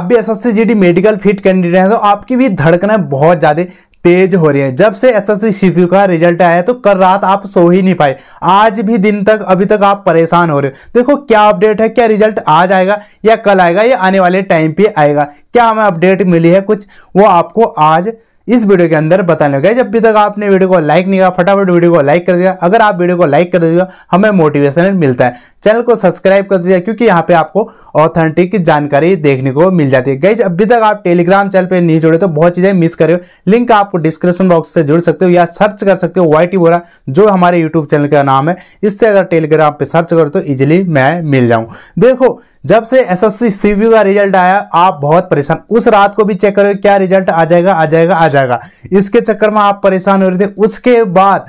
आप भी S S medical fit candidate हैं तो आपकी भी धड़कनें बहुत ज़्यादा तेज हो रही है जब से एस एस सी का रिजल्ट आया है तो कल रात आप सो ही नहीं पाए आज भी दिन तक अभी तक आप परेशान हो रहे हो देखो क्या अपडेट है क्या रिजल्ट आज आएगा या कल आएगा या आने वाले टाइम पे आएगा क्या हमें अपडेट मिली है कुछ वो आपको आज इस वीडियो के अंदर बताने लगे जब भी तक आपने वीडियो को लाइक नहीं किया फटाफट वीडियो को लाइक कर दिया अगर आप वीडियो को लाइक कर दीजिएगा हमें मोटिवेशन मिलता है चैनल को सब्सक्राइब कर दीजिए क्योंकि यहाँ पे आपको ऑथेंटिक जानकारी देखने को मिल जाती है गई अभी तक आप टेलीग्राम चैनल पे नहीं जुड़े तो बहुत चीज़ें मिस कर रहे हो लिंक आपको डिस्क्रिप्शन बॉक्स से जुड़ सकते हो या सर्च कर सकते हो वाई बोरा जो हमारे यूट्यूब चैनल का नाम है इससे अगर टेलीग्राम पर सर्च करो तो ईजिली मैं मिल जाऊँ देखो जब से एसएससी सीव्यू का रिजल्ट आया आप बहुत परेशान उस रात को भी चेक करोगे क्या रिजल्ट आ जाएगा आ जाएगा आ जाएगा इसके चक्कर में आप परेशान हो रहे थे उसके बाद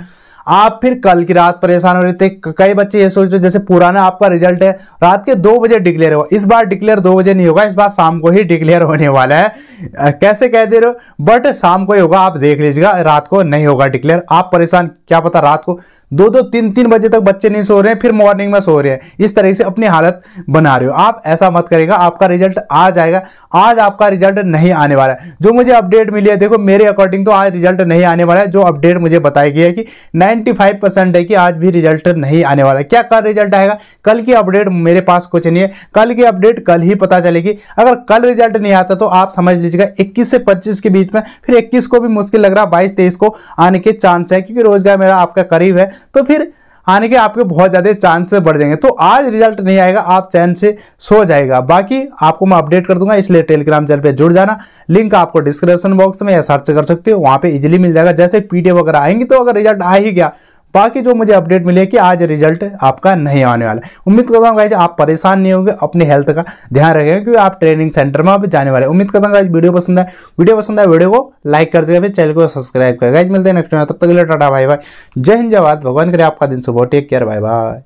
आप फिर कल की रात परेशान हो रहे थे कई बच्चे ये सोच रहे जैसे पुराना आपका रिजल्ट है रात के दो बजे डिक्लेयर हो इस बार डिक्लेयर दो बजे नहीं होगा इस बार शाम को ही डिक्लेयर होने वाला है कैसे कह दे रहे हो बट शाम को ही होगा आप देख लीजिएगा रात को नहीं होगा डिक्लेयर आप परेशान क्या पता रात को दो दो तीन तीन बजे तक बच्चे नहीं सो रहे हैं फिर मॉर्निंग में सो रहे हैं इस तरीके से अपनी हालत बना रहे हो आप ऐसा मत करेगा आपका रिजल्ट आ जाएगा आज आपका रिजल्ट नहीं आने वाला है जो मुझे अपडेट मिली है देखो मेरे अकॉर्डिंग तो आज रिजल्ट नहीं आने वाला है जो अपडेट मुझे बताई गई है कि नए 95 परसेंट है कि आज भी रिजल्ट नहीं आने वाला क्या कल रिजल्ट आएगा कल की अपडेट मेरे पास कुछ नहीं है कल की अपडेट कल ही पता चलेगी अगर कल रिजल्ट नहीं आता तो आप समझ लीजिएगा इक्कीस से पच्चीस के बीच में फिर इक्कीस को भी मुश्किल लग रहा है बाईस तेईस को आने के चांस है क्योंकि रोजगार मेरा आपका करीब है तो फिर आने के आपके बहुत ज़्यादा चांस बढ़ जाएंगे तो आज रिजल्ट नहीं आएगा आप चैन से सो जाएगा बाकी आपको मैं अपडेट कर दूंगा इसलिए टेलीग्राम चैनल पे जुड़ जाना लिंक आपको डिस्क्रिप्शन बॉक्स में या सर्च कर सकते हो वहाँ पे इजिली मिल जाएगा जैसे पीडीएफ वगैरह आएंगी तो अगर रिजल्ट आ ही गया बाकी जो मुझे अपडेट मिले कि आज रिजल्ट आपका नहीं आने वाला उम्मीद करता हूँ गाइज आप परेशान नहीं होंगे अपने हेल्थ का ध्यान रखेंगे क्योंकि आप ट्रेनिंग सेंटर में आप जाने वाले उम्मीद करता हूँ गाइज वीडियो पसंद है वीडियो पसंद है वीडियो को लाइक देगा फिर चैनल को सब्सक्राइब करें गाइज मिलते हैं नेक्स्ट में तब तक टाटा भाई बाय जय हिंद जवाब भगवान करे आपका दिन सुबह टेक केयर बाय बाय